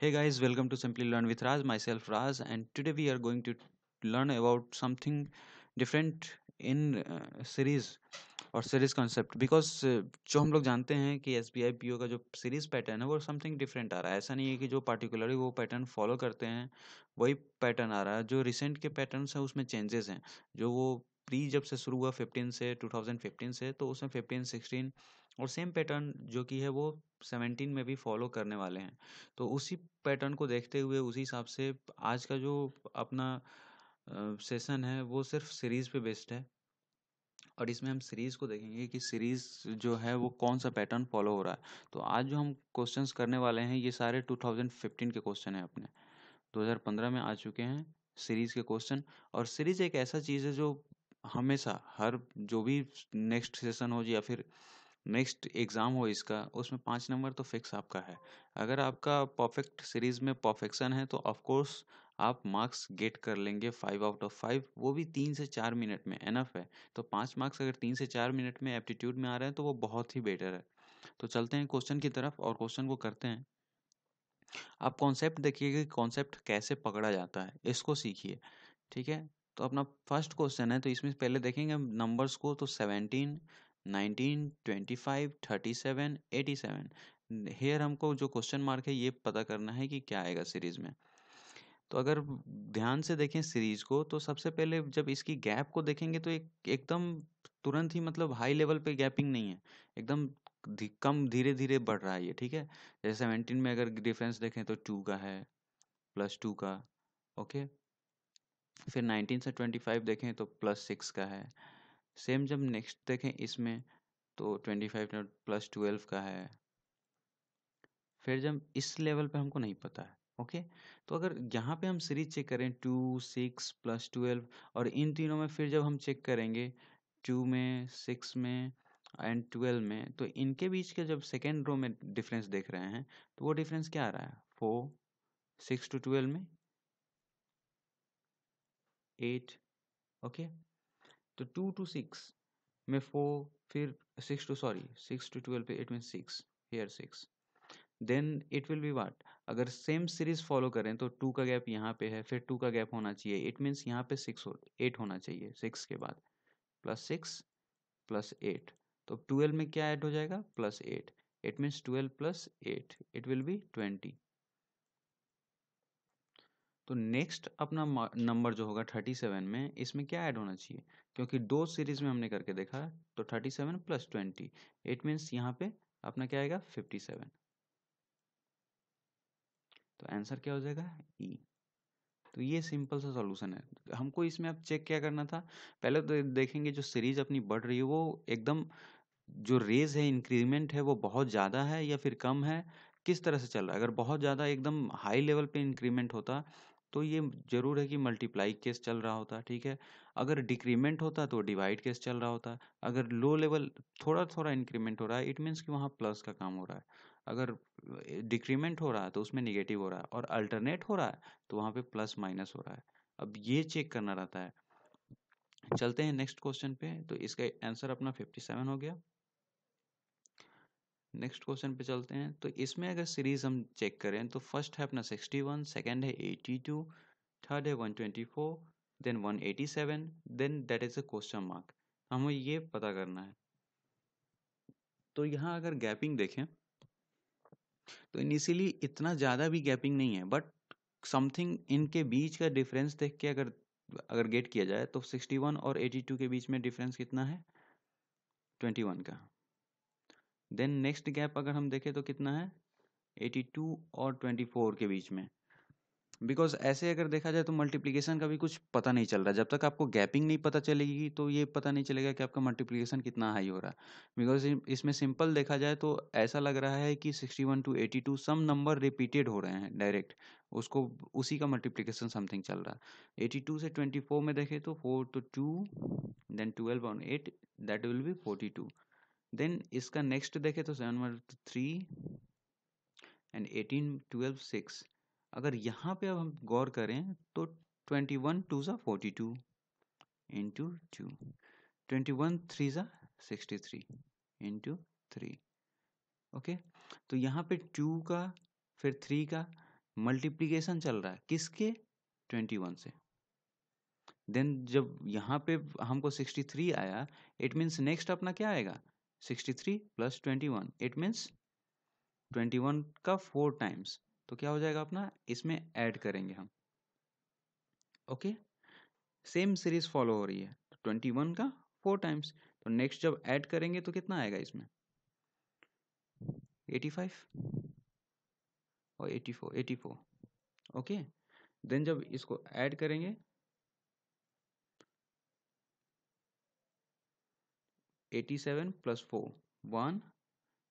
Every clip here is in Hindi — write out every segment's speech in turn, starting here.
Hey guys, welcome to Simply Learn with Raz, myself Raz, and today we are going to learn about something different in uh, series और सीरीज कॉन्सेप्ट बिकॉज जो हम लोग जानते हैं कि S B I P O का जो सीरीज पैटर्न है वो समथिंग डिफरेंट आ रहा है ऐसा नहीं है कि जो पार्टिकुलरली वो पैटर्न फॉलो करते हैं वही पैटर्न आ रहा है जो रिसेंट के पैटर्न्स हैं उसमें चेंजेस हैं जो वो प्री जब से शुरू हुआ फिफ्टीन से टू थाउजेंड फिफ्टीन से तो उसमें फिफ्टीन सिक्सटीन और सेम पैटर्न जो कि है वो सेवनटीन में भी फॉलो करने वाले हैं तो उसी पैटर्न को देखते हुए उसी हिसाब से आज का जो अपना सेशन है वो सिर्फ सीरीज़ पे बेस्ड है और इसमें हम सीरीज़ को देखेंगे कि सीरीज़ जो है वो कौन सा पैटर्न फॉलो हो रहा है तो आज जो हम क्वेश्चंस करने वाले हैं ये सारे 2015 के क्वेश्चन हैं अपने 2015 में आ चुके हैं सीरीज़ के क्वेश्चन और सीरीज़ एक ऐसा चीज़ है जो हमेशा हर जो भी नेक्स्ट सेशन हो या फिर नेक्स्ट एग्ज़ाम हो इसका उसमें पाँच नंबर तो फिक्स आपका है अगर आपका परफेक्ट सीरीज़ में परफेक्शन है तो ऑफकोर्स आप मार्क्स गेट कर लेंगे फाइव आउट ऑफ फाइव वो भी तीन से चार मिनट में एनफ है तो पाँच मार्क्स अगर तीन से चार मिनट में एप्टीट्यूड में आ रहे हैं तो वो बहुत ही बेटर है तो चलते हैं क्वेश्चन की तरफ और क्वेश्चन को करते हैं आप कॉन्सेप्ट देखिए कि कॉन्सेप्ट कैसे पकड़ा जाता है इसको सीखिए ठीक है तो अपना फर्स्ट क्वेश्चन है तो इसमें पहले देखेंगे हम नंबर्स को तो seventeen nineteen twenty five thirty seven eighty seven here हमको जो क्वेश्चन मार्क है ये पता करना है कि क्या आएगा सीरीज में तो अगर ध्यान से देखें सीरीज को तो सबसे पहले जब इसकी गैप को देखेंगे तो एक एकदम तुरंत ही मतलब हाई लेवल पे गैपिंग नहीं है एकदम धी, कम धीरे धीरे बढ़ रहा है ये ठीक है जैसे सेवनटीन में अगर डिफरेंस देखें तो टू का है प्लस टू का ओके फिर नाइनटीन से ट्वेंटी फाइव देखें तो प्लस सिक्स का है सेम जब नेक्स्ट देखें इसमें तो ट्वेंटी फाइव प्लस ट्वेल्व का है फिर जब इस लेवल पे हमको नहीं पता है ओके तो अगर यहाँ पे हम सीरीज चेक करें टू सिक्स प्लस ट्वेल्व और इन तीनों में फिर जब हम चेक करेंगे टू में सिक्स में एंड ट्वेल्व में तो इनके बीच के जब सेकेंड रो में डिफरेंस देख रहे हैं तो वो डिफरेंस क्या आ रहा है फोर सिक्स टू ट्वेल्व में एट ओके तो टू टू सिक्स में फोर फिर six two sorry six two twelve it mean six here six then it will be what अगर सेम सीरीज फॉलो करें तो टू का गैप यहाँ पे है फिर टू का गैप होना चाहिए इट मीन्स यहाँ पे सिक्स हो एट होना चाहिए सिक्स के बाद प्लस सिक्स प्लस एट तो ट्वेल्व में क्या ऐड हो जाएगा plus eight it means twelve plus eight it will be twenty तो नेक्स्ट अपना नंबर जो होगा थर्टी सेवन में इसमें क्या ऐड होना चाहिए क्योंकि दो सीरीज में हमने करके देखा तो thirty seven plus twenty it means यहाँ पे अपना क्या आएगा फिफ्टी सेवन तो आंसर क्या हो जाएगा ई e. तो ये सिंपल सा सॉल्यूशन है हमको इसमें अब चेक क्या करना था पहले तो देखेंगे जो सीरीज अपनी बढ़ रही है वो एकदम जो रेज है इंक्रीमेंट है वो बहुत ज़्यादा है या फिर कम है किस तरह से चल रहा है अगर बहुत ज़्यादा एकदम हाई लेवल पे इंक्रीमेंट होता तो ये जरूर है कि मल्टीप्लाई केस चल रहा होता ठीक है अगर डिक्रीमेंट होता तो डिवाइड केस चल रहा होता अगर लो लेवल थोड़ा थोड़ा इंक्रीमेंट हो रहा है इट मीन्स कि वहाँ प्लस का काम हो रहा है अगर डिक्रीमेंट हो रहा है तो उसमें निगेटिव हो रहा है और अल्टरनेट हो रहा है तो वहाँ पे प्लस माइनस हो रहा है अब ये चेक करना रहता है चलते हैं नेक्स्ट क्वेश्चन पे तो इसका आंसर अपना फिफ्टी सेवन हो गया नेक्स्ट क्वेश्चन पे चलते हैं तो इसमें अगर सीरीज हम चेक करें तो फर्स्ट है अपना सिक्सटी वन सेकेंड है एटी टू थर्ड है one twenty four then one eighty seven then that is a question mark हमें ये पता करना है तो यहाँ अगर गैपिंग देखें तो इनिशियली इतना ज़्यादा भी गैपिंग नहीं है बट समथिंग इनके बीच का डिफरेंस देख के अगर अगर गेट किया जाए तो 61 और 82 के बीच में डिफरेंस कितना है 21 का देन नेक्स्ट गैप अगर हम देखें तो कितना है 82 और 24 के बीच में बिकॉज ऐसे अगर देखा जाए तो मल्टीप्लीकेशन का भी कुछ पता नहीं चल रहा जब तक आपको गैपिंग नहीं पता चलेगी तो ये पता नहीं चलेगा कि आपका मल्टीप्लीकेशन कितना हाई हो रहा है बिकॉज इसमें सिंपल देखा जाए तो ऐसा लग रहा है कि 61 टू 82 सम नंबर रिपीटेड हो रहे हैं डायरेक्ट उसको उसी का मल्टीप्लीकेशन समथिंग चल रहा है टू से फोर में देखें तो four two two then twelve on eight that will be forty two then इसका नेक्स्ट देखें तो seven one three and eighteen twelve six अगर यहाँ पे अब हम गौर करें तो ट्वेंटी वन टू ज़ा forty two into two twenty one three ज़ा sixty three into three okay तो यहाँ पे टू का फिर थ्री का मल्टीप्लीकेशन चल रहा है किसके ट्वेंटी वन से देन जब यहाँ पे हमको सिक्सटी थ्री आया इट मीन्स नेक्स्ट अपना क्या आएगा sixty three plus twenty one it means twenty one का फोर टाइम्स तो क्या हो जाएगा अपना इसमें ऐड करेंगे हम ओके सेम सीरीज फॉलो हो रही है ट्वेंटी तो वन का फोर टाइम्स तो नेक्स्ट जब ऐड करेंगे तो कितना आएगा इसमें एटी फाइव और eighty four eighty four okay then जब इसको ऐड करेंगे eighty seven plus four one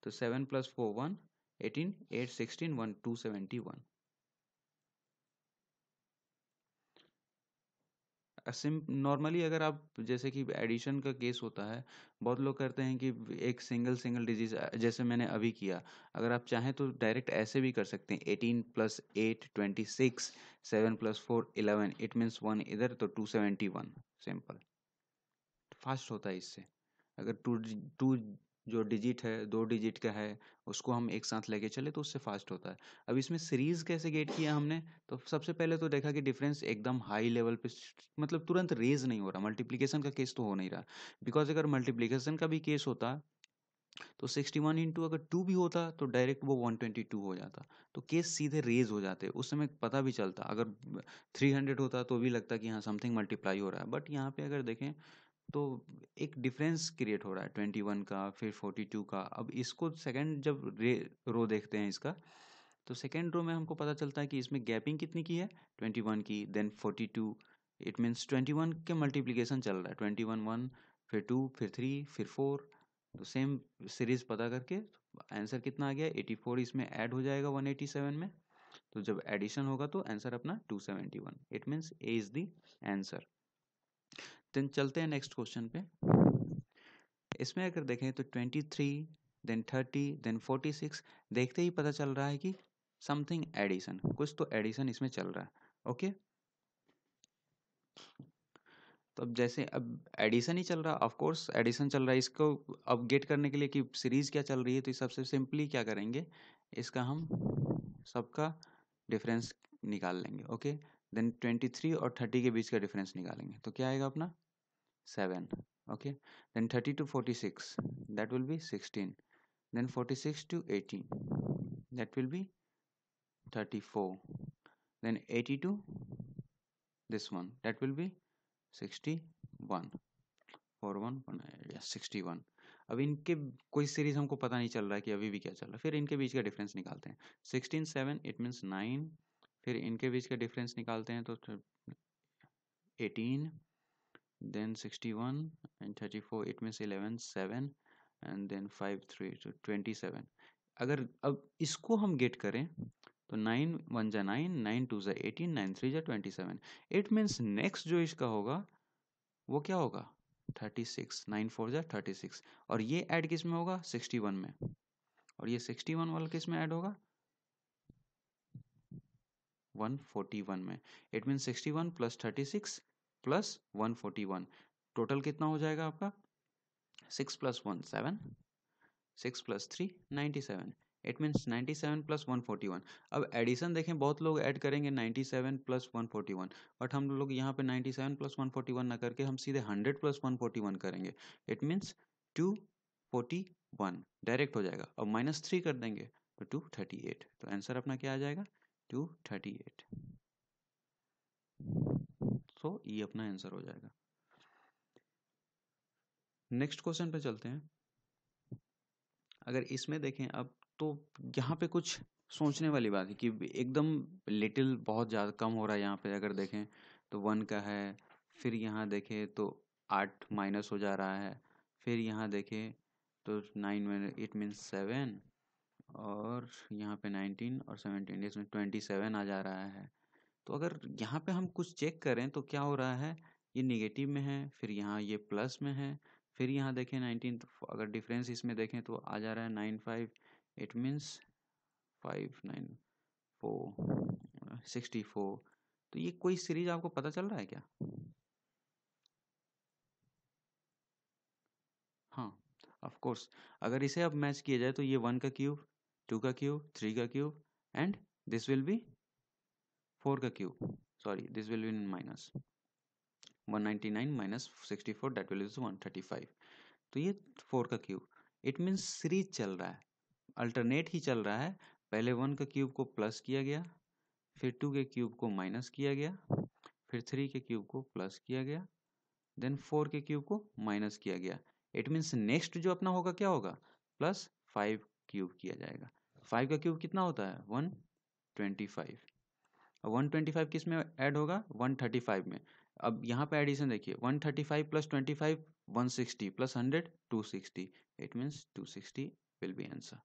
तो seven plus four one eighteen eight sixteen one two seventy one सिम नॉर्मली अगर आप जैसे कि एडिशन का केस होता है बहुत लोग करते हैं कि एक सिंगल सिंगल डिजीज जैसे मैंने अभी किया अगर आप चाहें तो डायरेक्ट ऐसे भी कर सकते हैं eighteen plus eight twenty six seven plus four eleven it means one इधर तो two seventy one simple fast होता है इससे अगर टू टू जो डिजिट है दो डिजिट का है उसको हम एक साथ लेके चले तो उससे फास्ट होता है अब इसमें सीरीज़ कैसे गेट किया हमने तो सबसे पहले तो देखा कि डिफरेंस एकदम हाई लेवल पे मतलब तुरंत रेज नहीं हो रहा मल्टीप्लीकेशन का केस तो हो नहीं रहा बिकॉज अगर मल्टीप्लीकेशन का भी केस होता तो सिक्सटी वन इंटू अगर टू भी होता तो डायरेक्ट वो वन ट्वेंटी टू हो जाता तो केस सीधे रेज हो जाते उस समय पता भी चलता अगर थ्री हंड्रेड होता तो भी लगता कि हाँ समथिंग मल्टीप्लाई हो रहा है बट यहाँ पे अगर देखें तो एक डिफरेंस क्रिएट हो रहा है ट्वेंटी वन का फिर फोर्टी टू का अब इसको सेकेंड जब रे रो देखते हैं इसका तो सेकेंड रो में हमको पता चलता है कि इसमें गैपिंग कितनी की है ट्वेंटी वन की then forty two it means twenty one के मल्टीप्लीकेशन चल रहा है ट्वेंटी वन वन फिर टू फिर थ्री फिर फोर तो सेम सीरीज पता करके आंसर कितना आ गया एटी फोर इसमें ऐड हो जाएगा वन एटी सेवन में तो जब एडिशन होगा तो आंसर अपना two seventy one it means A is the answer then चलते हैं नेक्स्ट क्वेश्चन पे इसमें अगर देखें तो twenty three then thirty then forty six देखते ही पता चल रहा है कि समथिंग एडिशन कुछ तो एडिशन इसमें चल रहा है ओके तो अब जैसे अब एडिशन ही चल रहा ऑफ कोर्स एडिशन चल रहा है इसको अपडेट करने के लिए कि सीरीज क्या चल रही है तो सबसे सिंपली क्या करेंगे इसका हम सबका डिफरेंस निकाल लेंगे ओके देन ट्वेंटी थ्री और थर्टी के बीच का डिफरेंस निकालेंगे तो क्या आएगा अपना seven. okay then thirty to forty-six, that will be sixteen. then forty-six to 80 that will be thirty-four. then eighty to this one that will be 61 four one या सिक्सटी वन अब इनके कोई सीरीज हमको पता नहीं चल रहा है कि अभी भी क्या चल रहा है फिर इनके बीच का डिफरेंस निकालते हैं sixteen seven it means nine फिर इनके बीच का डिफरेंस निकालते हैं तो eighteen then 61 and 34 it means 11 7 and then 5 3 to 27 अगर अब इसको हम गेट करें तो नाइन वन जा नाइन नाइन टू जा एटीन नाइन थ्री जा 27 सेवन इट मीन्स नेक्स्ट जो इसका होगा वो क्या होगा थर्टी सिक्स नाइन फोर जा थर्टी सिक्स और ये ऐड किस में होगा सिक्सटी वन में और ये सिक्सटी वन वाला किस में ऐड होगा वन फोर्टी वन में it mean sixty one plus thirty six plus one forty one total कितना हो जाएगा आपका six plus one seven six plus three ninety seven it means ninety seven plus one forty one अब एडिशन देखें बहुत लोग ऐड करेंगे ninety seven plus one forty one but हम लोग यहाँ पे ninety seven plus one forty one ना करके हम सीधे hundred plus one forty one करेंगे it means two forty one direct हो जाएगा अब माइनस थ्री कर देंगे तो टू थर्टी एट तो आंसर अपना क्या आ जाएगा टू थर्टी एट सो ये अपना आंसर हो जाएगा नेक्स्ट क्वेश्चन पे चलते हैं अगर इसमें देखें अब तो यहाँ पे कुछ सोचने वाली बात है कि एकदम लिटिल बहुत ज़्यादा कम हो रहा है यहाँ पे अगर देखें तो वन का है फिर यहाँ देखें तो आठ माइनस हो जा रहा है फिर यहाँ देखें तो नाइन में इट मीन्स सेवन और यहाँ पे नाइनटीन और सेवनटीन इसमें ट्वेंटी सेवन आ जा रहा है तो अगर यहाँ पे हम कुछ चेक करें तो क्या हो रहा है ये निगेटिव में है फिर यहाँ ये प्लस में है फिर यहाँ देखें नाइनटीन तो अगर डिफरेंस इसमें देखें तो आ जा रहा है nine five it means five nine four sixty four तो ये कोई सीरीज आपको पता चल रहा है क्या हाँ ऑफ कोर्स अगर इसे अब मैच किया जाए तो ये वन का क्यूब टू का क्यूब थ्री का cube and this will be four का cube sorry this will be in minus 199 minus 64 that will is 135 तो ये फोर का क्यूब इट मीन्स सीरीज चल रहा है अल्टरनेट ही चल रहा है पहले वन का क्यूब को प्लस किया गया फिर टू के क्यूब को माइनस किया गया फिर थ्री के क्यूब को प्लस किया गया देन फोर के क्यूब को माइनस किया गया इट मीन्स नेक्स्ट जो अपना होगा क्या होगा प्लस फाइव क्यूब किया जाएगा फाइव का क्यूब कितना होता है one twenty five one twenty five किस में ऐड होगा वन थर्टी फाइव में अब यहाँ पे एडिशन देखिए one thirty five plus twenty five one sixty plus hundred two sixty it means two sixty will be answer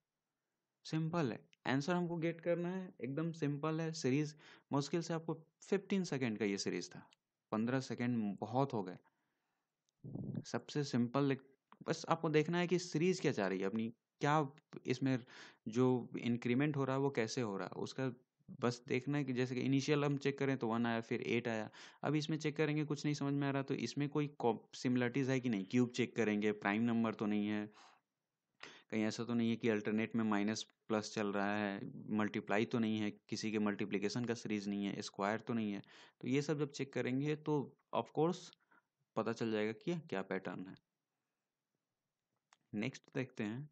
simple है आंसर हमको गेट करना है एकदम सिंपल है सीरीज मुश्किल से आपको फिफ्टीन सेकेंड का ये सीरीज था पंद्रह सेकेंड बहुत हो गए सबसे सिंपल बस आपको देखना है कि सीरीज क्या चाह रही है अपनी क्या इसमें जो इंक्रीमेंट हो रहा है वो कैसे हो रहा है उसका बस देखना है कि जैसे कि इनिशियल हम चेक करें तो वन आया फिर एट आया अब इसमें चेक करेंगे कुछ नहीं समझ में आ रहा तो इसमें कोई सिमिलरिटीज़ है कि नहीं क्यूब चेक करेंगे प्राइम नंबर तो नहीं है कहीं ऐसा तो नहीं है कि अल्टरनेट में माइनस प्लस चल रहा है मल्टीप्लाई तो नहीं है किसी के मल्टीप्लीकेशन का सीरीज नहीं है स्क्वायर तो नहीं है तो ये सब जब चेक करेंगे तो ऑफकोर्स पता चल जाएगा कि क्या पैटर्न है नेक्स्ट देखते हैं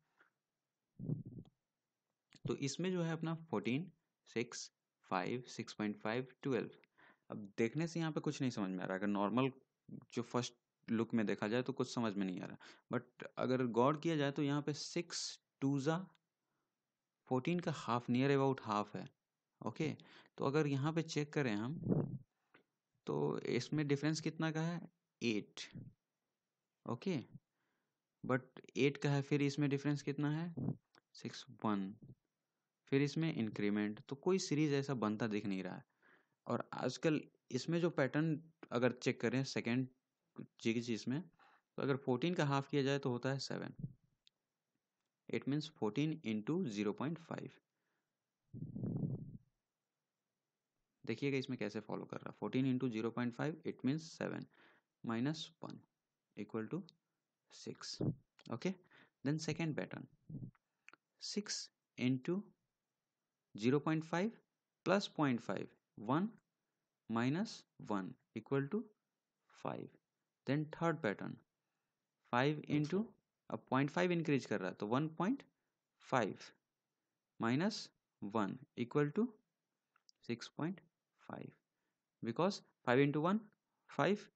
तो इसमें जो है अपना fourteen six five six point five twelve अब देखने से यहाँ पे कुछ नहीं समझ में आ रहा अगर नॉर्मल जो फर्स्ट लुक में देखा जाए तो कुछ समझ में नहीं आ रहा बट अगर गौर किया जाए तो यहाँ पे सिक्स टू ज़ा फोर्टीन का हाफ नियर अबाउट हाफ है ओके तो अगर यहाँ पे चेक करें हम तो इसमें डिफरेंस कितना का है एट ओके बट एट का है फिर इसमें डिफरेंस कितना है सिक्स वन फिर इसमें इंक्रीमेंट तो कोई सीरीज ऐसा बनता दिख नहीं रहा है और आजकल इसमें जो पैटर्न अगर चेक करें सेकेंड जी चीज़ में तो अगर फोर्टीन का हाफ किया जाए तो होता है seven it means fourteen into zero point five देखिएगा इसमें कैसे फॉलो कर रहा है fourteen into zero point five it means seven minus one equal to six okay then second pattern six into 0.5 plus 0.5 1 minus 1 equal to 5 then third pattern 5 into a 0.5 increase kar raha to 1.5 minus 1 equal to 6.5 because 5 into 1 5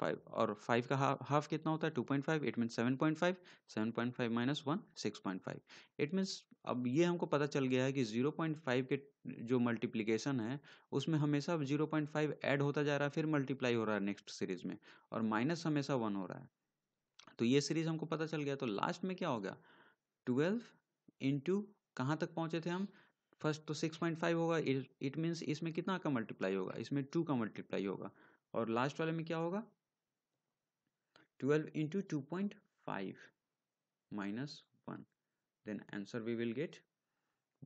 five और फाइव का हाफ हाफ कितना होता है two point five it mean seven point five seven point five minus one six point five it means अब ये हमको पता चल गया है कि जीरो पॉइंट फाइव के जो मल्टीप्लीकेशन है उसमें हमेशा अब जीरो पॉइंट फाइव ऐड होता जा रहा है फिर मल्टीप्लाई हो रहा है नेक्स्ट सीरीज में और माइनस हमेशा वन हो रहा है तो ये सीरीज हमको पता चल गया तो लास्ट में क्या होगा ट्वेल्व इंटू कहाँ तक पहुँचे थे हम फर्स्ट तो सिक्स पॉइंट फाइव होगा इट मीन्स इसमें कितना का मल्टीप्लाई होगा इसमें टू का मल्टीप्लाई होगा और लास्ट वाले में क्या होगा 12 into 2.5 minus 1 then answer we will get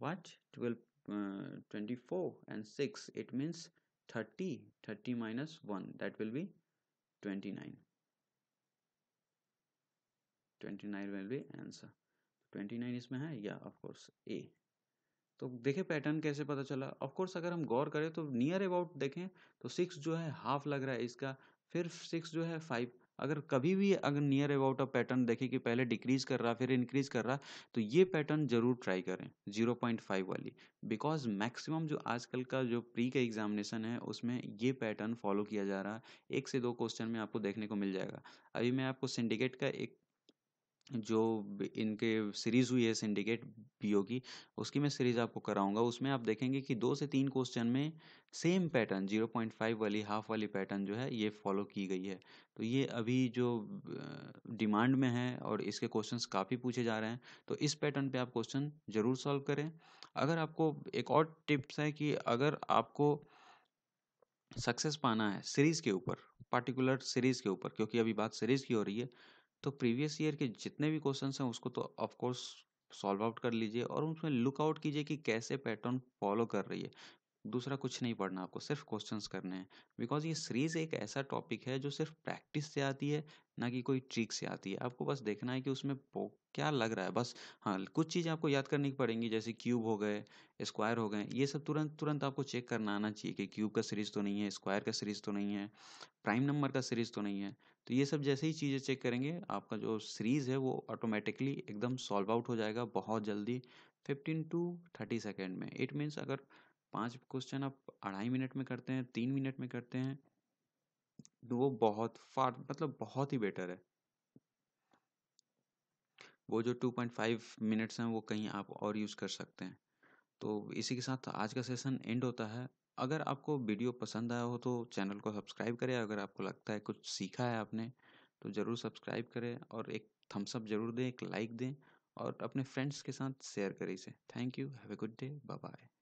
what 12 uh, 24 and 6 it means 30 30 minus 1 that will be 29 29 will be answer 29 इसमें है या ऑफ कोर्स ए तो देखें पैटर्न कैसे पता चला ऑफ कोर्स अगर हम गौर करें तो नियर अबाउट देखें तो सिक्स जो है हाफ लग रहा है इसका फिर सिक्स जो है फाइव अगर कभी भी अगर नियर अबाउट अ पैटर्न देखें कि पहले डिक्रीज कर रहा फिर इंक्रीज कर रहा तो ये पैटर्न जरूर ट्राई करें 0.5 वाली बिकॉज मैक्सिमम जो आजकल का जो प्री का एग्जामिनेशन है उसमें ये पैटर्न फॉलो किया जा रहा है एक से दो क्वेश्चन में आपको देखने को मिल जाएगा अभी मैं आपको सिंडिकेट का एक जो इनके सीरीज़ हुई है सिंडिकेट पीओ की उसकी मैं सीरीज़ आपको कराऊंगा उसमें आप देखेंगे कि दो से तीन क्वेश्चन में सेम पैटर्न 0.5 वाली हाफ वाली पैटर्न जो है ये फॉलो की गई है तो ये अभी जो डिमांड में है और इसके क्वेश्चंस काफ़ी पूछे जा रहे हैं तो इस पैटर्न पे आप क्वेश्चन ज़रूर सॉल्व करें अगर आपको एक और टिप्स है कि अगर आपको सक्सेस पाना है सीरीज़ के ऊपर पार्टिकुलर सीरीज़ के ऊपर क्योंकि अभी बात सीरीज़ की हो रही है तो प्रीवियस ईयर के जितने भी क्वेश्चन हैं उसको तो ऑफकोर्स सॉल्व आउट कर लीजिए और उसमें लुकआउट कीजिए कि कैसे पैटर्न फॉलो कर रही है दूसरा कुछ नहीं पढ़ना आपको सिर्फ क्वेश्चंस करने हैं बिकॉज ये सीरीज एक ऐसा टॉपिक है जो सिर्फ प्रैक्टिस से आती है ना कि कोई ट्रिक से आती है आपको बस देखना है कि उसमें क्या लग रहा है बस हाँ कुछ चीज़ें आपको याद करनी पड़ेंगी जैसे क्यूब हो गए स्क्वायर हो गए ये सब तुरंत तुरंत आपको चेक करना आना चाहिए कि क्यूब का सीरीज़ तो नहीं है स्क्वायर का सीरीज़ तो नहीं है प्राइम नंबर का सीरीज़ तो नहीं है तो ये सब जैसे ही चीज़ें चेक करेंगे आपका जो सीरीज़ है वो ऑटोमेटिकली एकदम सॉल्व आउट हो जाएगा बहुत जल्दी फिफ्टीन टू थर्टी सेकेंड में इट मीन्स अगर पाँच क्वेश्चन आप अढ़ाई मिनट में करते हैं तीन मिनट में करते हैं तो वो बहुत फार मतलब बहुत ही बेटर है वो जो 2.5 मिनट्स हैं वो कहीं आप और यूज़ कर सकते हैं तो इसी के साथ आज का सेशन एंड होता है अगर आपको वीडियो पसंद आया हो तो चैनल को सब्सक्राइब करें अगर आपको लगता है कुछ सीखा है आपने तो ज़रूर सब्सक्राइब करें और एक थम्सअप जरूर दें एक लाइक दें और अपने फ्रेंड्स के साथ शेयर करें इसे thank you have a good day bye bye